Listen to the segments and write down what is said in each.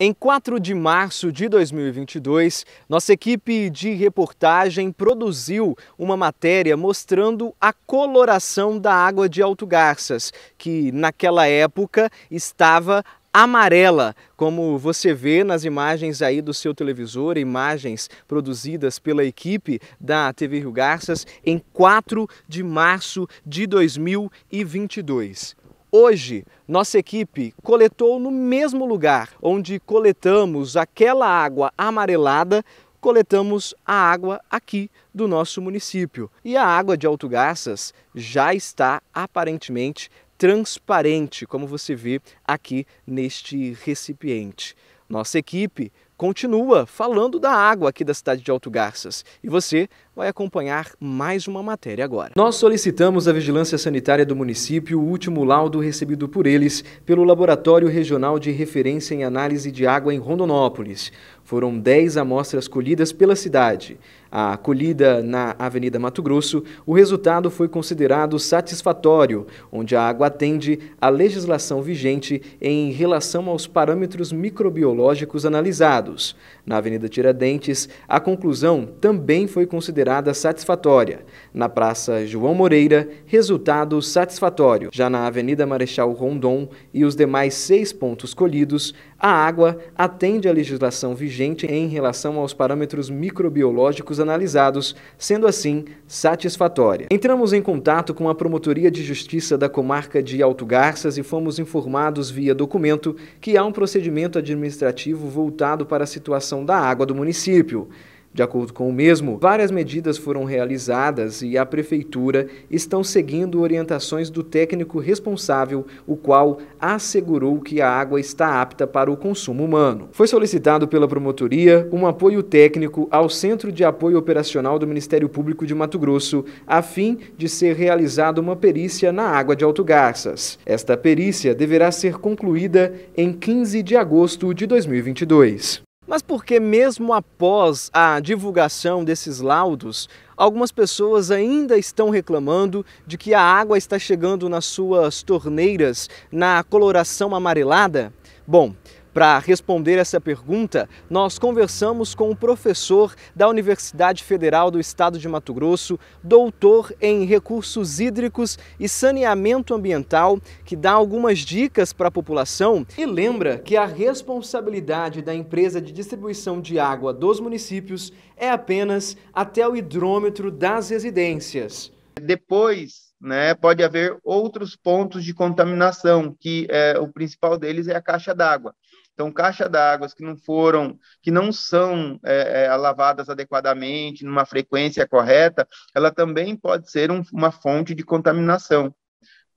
Em 4 de março de 2022, nossa equipe de reportagem produziu uma matéria mostrando a coloração da água de Alto Garças, que naquela época estava amarela, como você vê nas imagens aí do seu televisor, imagens produzidas pela equipe da TV Rio Garças em 4 de março de 2022. Hoje, nossa equipe coletou no mesmo lugar onde coletamos aquela água amarelada, coletamos a água aqui do nosso município. E a água de Alto Garças já está aparentemente transparente, como você vê aqui neste recipiente. Nossa equipe continua falando da água aqui da cidade de Alto Garças e você vai acompanhar mais uma matéria agora. Nós solicitamos à Vigilância Sanitária do município o último laudo recebido por eles pelo Laboratório Regional de Referência em Análise de Água em Rondonópolis. Foram 10 amostras colhidas pela cidade. A colhida na Avenida Mato Grosso, o resultado foi considerado satisfatório, onde a água atende à legislação vigente em relação aos parâmetros microbiológicos analisados. Na Avenida Tiradentes, a conclusão também foi considerada considerada satisfatória. Na Praça João Moreira, resultado satisfatório. Já na Avenida Marechal Rondon e os demais seis pontos colhidos, a água atende à legislação vigente em relação aos parâmetros microbiológicos analisados, sendo assim satisfatória. Entramos em contato com a Promotoria de Justiça da comarca de Alto Garças e fomos informados via documento que há um procedimento administrativo voltado para a situação da água do município. De acordo com o mesmo, várias medidas foram realizadas e a prefeitura estão seguindo orientações do técnico responsável, o qual assegurou que a água está apta para o consumo humano. Foi solicitado pela promotoria um apoio técnico ao Centro de Apoio Operacional do Ministério Público de Mato Grosso, a fim de ser realizada uma perícia na água de Alto Garças. Esta perícia deverá ser concluída em 15 de agosto de 2022. Mas por que, mesmo após a divulgação desses laudos, algumas pessoas ainda estão reclamando de que a água está chegando nas suas torneiras na coloração amarelada? Bom, para responder essa pergunta, nós conversamos com o professor da Universidade Federal do Estado de Mato Grosso, doutor em recursos hídricos e saneamento ambiental, que dá algumas dicas para a população e lembra que a responsabilidade da empresa de distribuição de água dos municípios é apenas até o hidrômetro das residências. Depois né, pode haver outros pontos de contaminação, que é, o principal deles é a caixa d'água. Então, caixa d'água que não foram, que não são é, é, lavadas adequadamente, numa frequência correta, ela também pode ser um, uma fonte de contaminação.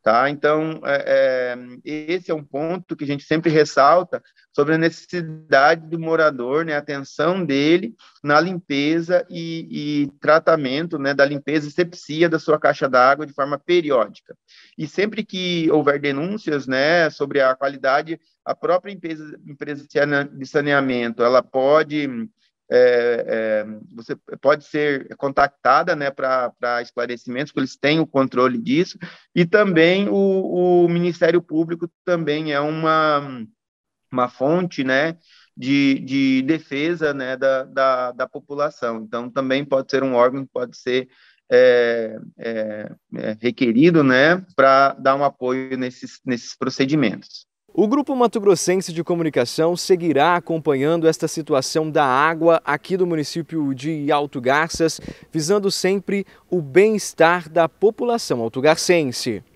Tá? Então, é, é, esse é um ponto que a gente sempre ressalta sobre a necessidade do morador, né, a atenção dele na limpeza e, e tratamento né, da limpeza e sepsia da sua caixa d'água de forma periódica. E sempre que houver denúncias né, sobre a qualidade, a própria empresa, empresa de saneamento ela pode é, é, você pode ser contactada né, para esclarecimentos, porque eles têm o controle disso, e também o, o Ministério Público também é uma, uma fonte né, de, de defesa né, da, da, da população. Então, também pode ser um órgão que pode ser é, é, é, requerido né, para dar um apoio nesses, nesses procedimentos. O Grupo Mato Grossense de Comunicação seguirá acompanhando esta situação da água aqui do município de Alto Garças, visando sempre o bem-estar da população altogarcense.